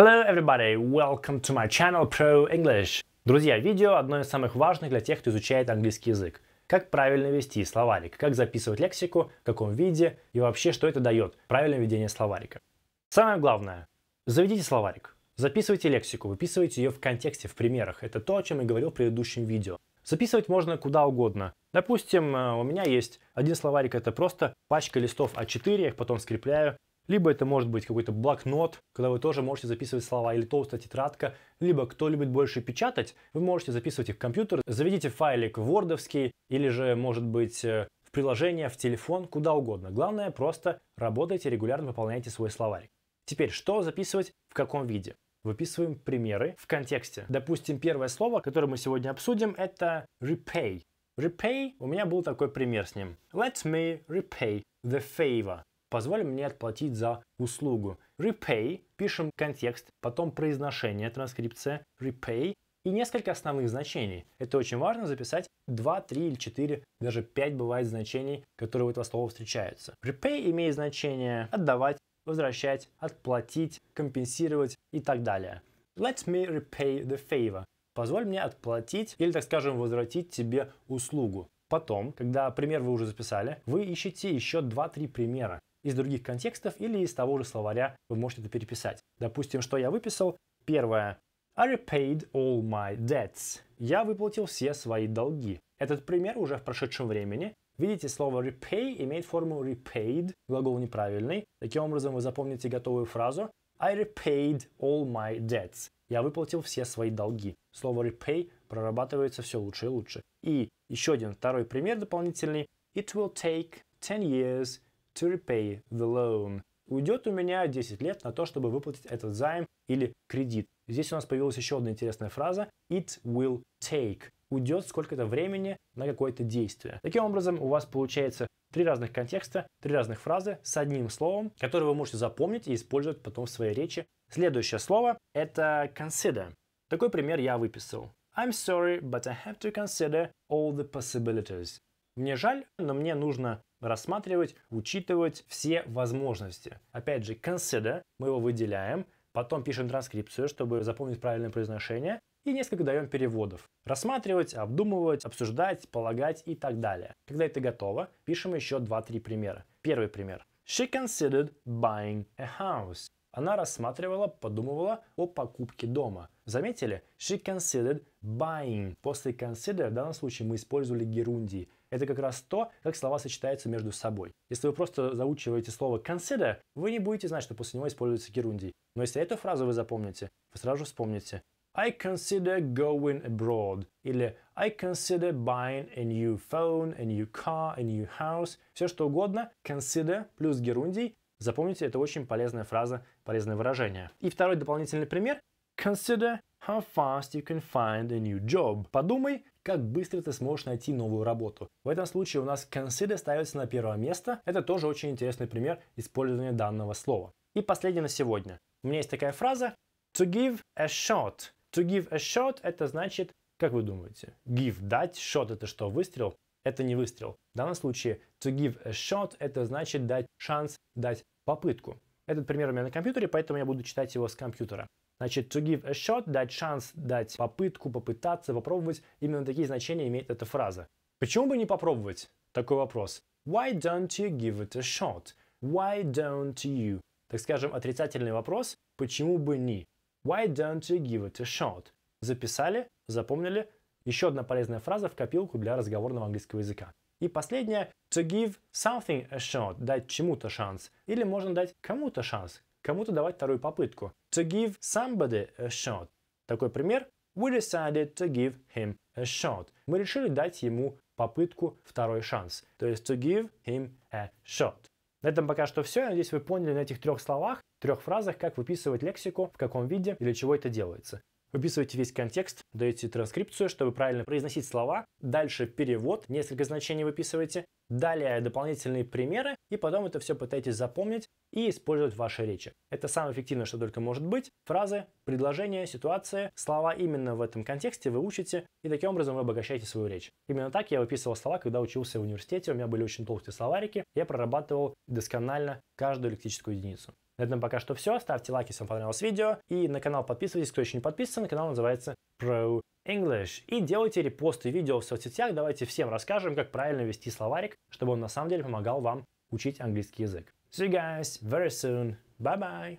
Hello everybody, welcome to my channel Pro English. Друзья, видео одно из самых важных для тех, кто изучает английский язык. Как правильно вести словарик, как записывать лексику, в каком виде и вообще, что это дает, правильное ведение словарика. Самое главное, заведите словарик, записывайте лексику, выписывайте ее в контексте, в примерах. Это то, о чем я говорил в предыдущем видео. Записывать можно куда угодно. Допустим, э, у меня есть один словарик, это просто пачка листов А4, я их потом скрепляю либо это может быть какой-то блокнот, когда вы тоже можете записывать слова, или толстая тетрадка. Либо кто любит больше печатать, вы можете записывать их в компьютер. Заведите файлик вордовский, или же, может быть, э, в приложение, в телефон, куда угодно. Главное, просто работайте, регулярно пополняйте свой словарь. Теперь, что записывать в каком виде? Выписываем примеры в контексте. Допустим, первое слово, которое мы сегодня обсудим, это repay. Repay, у меня был такой пример с ним. Let me repay the favor позволь мне отплатить за услугу. Repay, пишем контекст, потом произношение, транскрипция, repay и несколько основных значений. Это очень важно записать 2, 3 или 4, даже 5 бывает значений, которые у этого слова встречаются. Repay имеет значение отдавать, возвращать, отплатить, компенсировать и так далее. Let me repay the favor. Позволь мне отплатить или, так скажем, возвратить тебе услугу. Потом, когда пример вы уже записали, вы ищете еще 2-3 примера из других контекстов или из того же словаря вы можете это переписать. Допустим, что я выписал. Первое. I repaid all my debts. Я выплатил все свои долги. Этот пример уже в прошедшем времени. Видите, слово repay имеет форму repaid, глагол неправильный. Таким образом, вы запомните готовую фразу I repaid all my debts. Я выплатил все свои долги. Слово repay прорабатывается все лучше и лучше. И еще один второй пример дополнительный. It will take 10 years to repay the loan. Уйдет у меня 10 лет на то, чтобы выплатить этот займ или кредит. Здесь у нас появилась еще одна интересная фраза «it will take». Уйдет сколько-то времени на какое-то действие. Таким образом, у вас получается три разных контекста, три разных фразы с одним словом, которые вы можете запомнить и использовать потом в своей речи. Следующее слово – это consider. Такой пример я выписал. I'm sorry, but I have to consider all the possibilities. Мне жаль, но мне нужно рассматривать, учитывать все возможности. Опять же, consider, мы его выделяем, потом пишем транскрипцию, чтобы запомнить правильное произношение, и несколько даем переводов. Рассматривать, обдумывать, обсуждать, полагать и так далее. Когда это готово, пишем еще 2-3 примера. Первый пример. She considered buying a house. Она рассматривала, подумывала о покупке дома. Заметили? She considered buying. После consider в данном случае мы использовали герундии это как раз то, как слова сочетаются между собой. Если вы просто заучиваете слово consider, вы не будете знать, что после него используется герундий. Но если эту фразу вы запомните, вы сразу же вспомните I consider going abroad. Или I consider buying a new phone, a new car, a new house. Все что угодно. Consider плюс герундий. Запомните, это очень полезная фраза, полезное выражение. И второй дополнительный пример. Consider how fast you can find a new job. Подумай, как быстро ты сможешь найти новую работу. В этом случае у нас consider ставится на первое место. Это тоже очень интересный пример использования данного слова. И последнее на сегодня. У меня есть такая фраза to give a shot. To give a shot это значит, как вы думаете, give, дать, shot это что, выстрел? Это не выстрел. В данном случае to give a shot это значит дать шанс, дать попытку. Этот пример у меня на компьютере, поэтому я буду читать его с компьютера. Значит, to give a shot, дать шанс, дать попытку, попытаться, попробовать. Именно такие значения имеет эта фраза. Почему бы не попробовать? Такой вопрос. Why don't you give it a shot? Why don't you? Так скажем, отрицательный вопрос. Почему бы не? Why don't you give it a shot? Записали, запомнили. Еще одна полезная фраза в копилку для разговорного английского языка. И последнее, to give something a shot, дать чему-то шанс. Или можно дать кому-то шанс, кому-то давать вторую попытку to give somebody a shot. Такой пример. We decided to give him a shot. Мы решили дать ему попытку, второй шанс. То есть to give him a shot. На этом пока что все. Я надеюсь, вы поняли на этих трех словах, трех фразах, как выписывать лексику, в каком виде и для чего это делается. Выписывайте весь контекст, даете транскрипцию, чтобы правильно произносить слова. Дальше перевод, несколько значений выписываете. Далее дополнительные примеры, и потом это все пытаетесь запомнить и использовать в вашей речи. Это самое эффективное, что только может быть. Фразы, предложения, ситуации, слова именно в этом контексте вы учите, и таким образом вы обогащаете свою речь. Именно так я выписывал слова, когда учился в университете, у меня были очень толстые словарики, я прорабатывал досконально каждую лексическую единицу. На этом пока что все. Ставьте лайки, если вам понравилось видео. И на канал подписывайтесь, кто еще не подписан. Канал называется Pro English. И делайте репосты видео в соцсетях. Давайте всем расскажем, как правильно вести словарик, чтобы он на самом деле помогал вам учить английский язык. See you guys very soon. Bye-bye.